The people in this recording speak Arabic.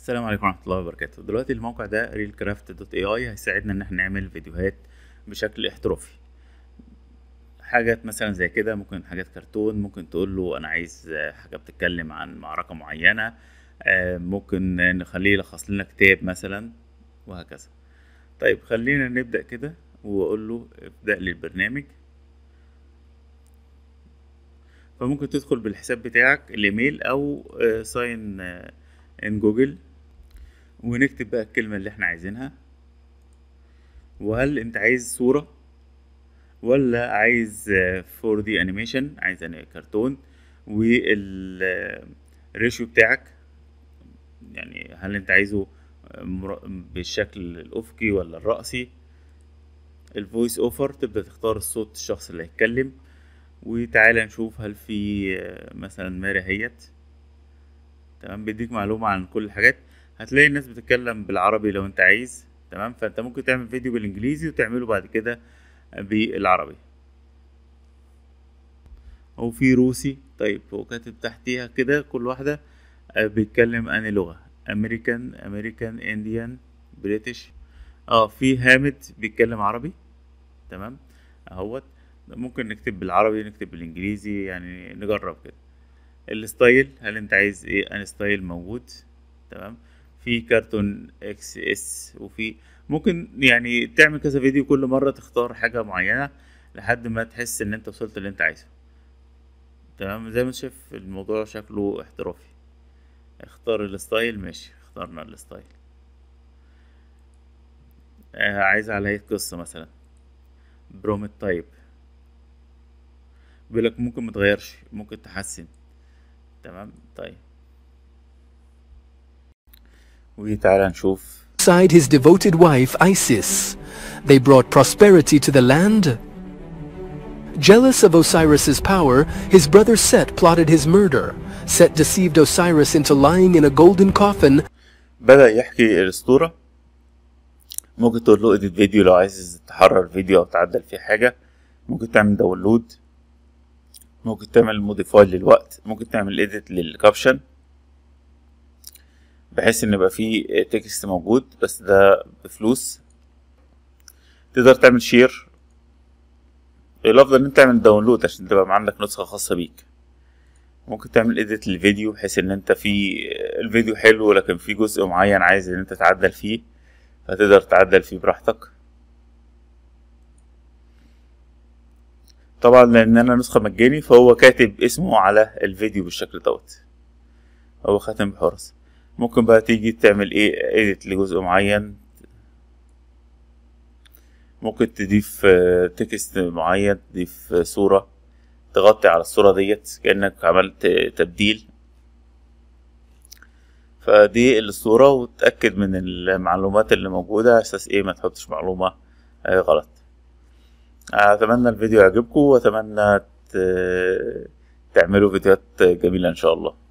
السلام عليكم ورحمه الله وبركاته دلوقتي الموقع ده realcraft.ai هيساعدنا ان احنا نعمل فيديوهات بشكل احترافي حاجات مثلا زي كده ممكن حاجات كرتون ممكن تقول له انا عايز حاجه بتتكلم عن معركه معينه آه، ممكن نخليه يلخص لنا كتاب مثلا وهكذا طيب خلينا نبدا كده واقول له ابدا لي البرنامج فممكن تدخل بالحساب بتاعك الايميل او ساين ان جوجل ونكتب بقى الكلمة اللي احنا عايزينها وهل انت عايز صورة ولا عايز 4 d animation عايز كرتون والريشيو بتاعك يعني هل انت عايزه بالشكل الافقي ولا الرأسي الفويس اوفر تبدأ تختار الصوت الشخص اللي هيتكلم وتعالى نشوف هل في مثلا ماري هيت تمام بيديك معلومة عن كل الحاجات هتلاقي الناس بتتكلم بالعربي لو انت عايز تمام فانت ممكن تعمل فيديو بالانجليزي وتعمله بعد كده بالعربي او في روسي طيب هو كاتب تحتيها كده كل واحدة آه، بيتكلم عن لغة امريكان امريكان انديان بريتش اه في هامد بيتكلم عربي تمام اهوت ممكن نكتب بالعربي نكتب بالانجليزي يعني نجرب كده الستايل هل انت عايز ايه ان ستايل موجود تمام في كرتون اكس اس وفي ممكن يعني تعمل كذا فيديو كل مره تختار حاجه معينه لحد ما تحس ان انت وصلت اللي انت عايزه تمام زي ما شايف الموضوع شكله احترافي اختار الستايل ماشي اخترنا الستايل آه عايز على هيك إيه قصه مثلا برومت تايب بيقولك ممكن متغيرش ممكن تحسن تمام طيب وتعالى نشوف Side his devoted wife Isis. They brought prosperity to the land. Jealous of Osiris's power, his brother Set plotted his murder. Set deceived Osiris into lying in a golden coffin. بدأ يحكي الأسطورة ممكن تقول له اديت فيديو لو عايز تحرر فيديو او تعدل فيه حاجة. ممكن تعمل داونلود ممكن تعمل موديفاي للوقت ممكن تعمل اديت للكابشن بحيث ان يبقى فيه تكست موجود بس ده بفلوس تقدر تعمل شير الافضل ان انت تعمل داونلود عشان تبقى عندك نسخه خاصه بيك ممكن تعمل اديت للفيديو بحيث ان انت في الفيديو حلو لكن في جزء معين عايز ان انت تعدل فيه فتقدر تعدل فيه براحتك طبعا لان انا نسخه مجاني فهو كاتب اسمه على الفيديو بالشكل دوت هو خاتم بحرس ممكن بقى تيجي تعمل ايه ايديت لجزء معين ممكن تضيف تكست آه، معين تضيف آه، صورة تغطي على الصورة ديت كأنك عملت آه، تبديل فدي الصورة وتأكد من المعلومات اللي موجودة على أساس ايه ما تحطش معلومة غلط أتمنى الفيديو يعجبكم وأتمنى تعملوا فيديوهات جميلة إن شاء الله